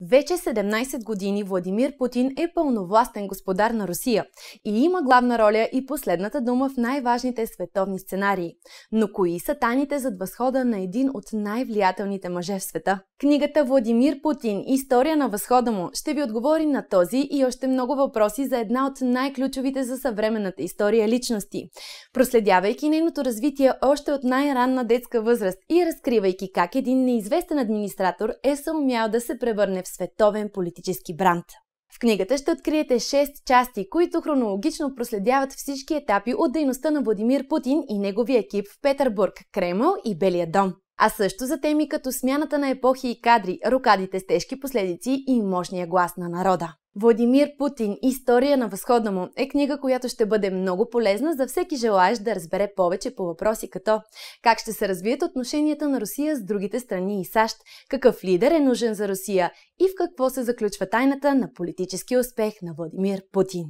Вече 17 години Владимир Путин е пълновластен господар на Русия и има главна роля и последната дума в най-важните световни сценарии. Но кои са таните зад възхода на един от най-влиятелните мъже в света? Книгата Владимир Путин – История на възхода му ще ви отговори на този и още много въпроси за една от най-ключовите за съвременната история личности, проследявайки нейното развитие още от най-ранна детска възраст и разкривайки как един неизвестен администратор е съумял да се превърне в световен политически бранд. В книгата ще откриете 6 части, които хронологично проследяват всички етапи от дейността на Владимир Путин и неговия екип в Петербург, Кремъл и Белия дом а също за теми като смяната на епохи и кадри, рокадите с тежки последици и мощния глас на народа. Владимир Путин История на възхода му е книга, която ще бъде много полезна за всеки желаещ да разбере повече по въпроси като как ще се развият отношенията на Русия с другите страни и САЩ, какъв лидер е нужен за Русия и в какво се заключва тайната на политически успех на Владимир Путин.